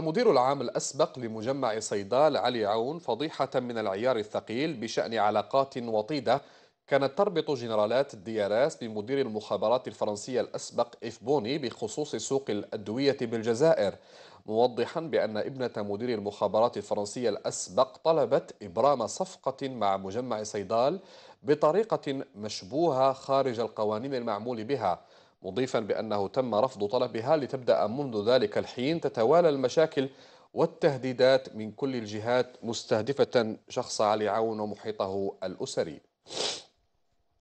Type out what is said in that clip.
المدير العام الأسبق لمجمع صيدال علي عون فضيحة من العيار الثقيل بشأن علاقات وطيدة كانت تربط جنرالات الدياراس بمدير المخابرات الفرنسية الأسبق إفبوني بخصوص سوق الأدوية بالجزائر موضحا بأن ابنة مدير المخابرات الفرنسية الأسبق طلبت إبرام صفقة مع مجمع صيدال بطريقة مشبوهة خارج القوانين المعمول بها مضيفا بأنه تم رفض طلبها لتبدأ منذ ذلك الحين تتوالى المشاكل والتهديدات من كل الجهات مستهدفة شخص علي عون ومحيطه الأسري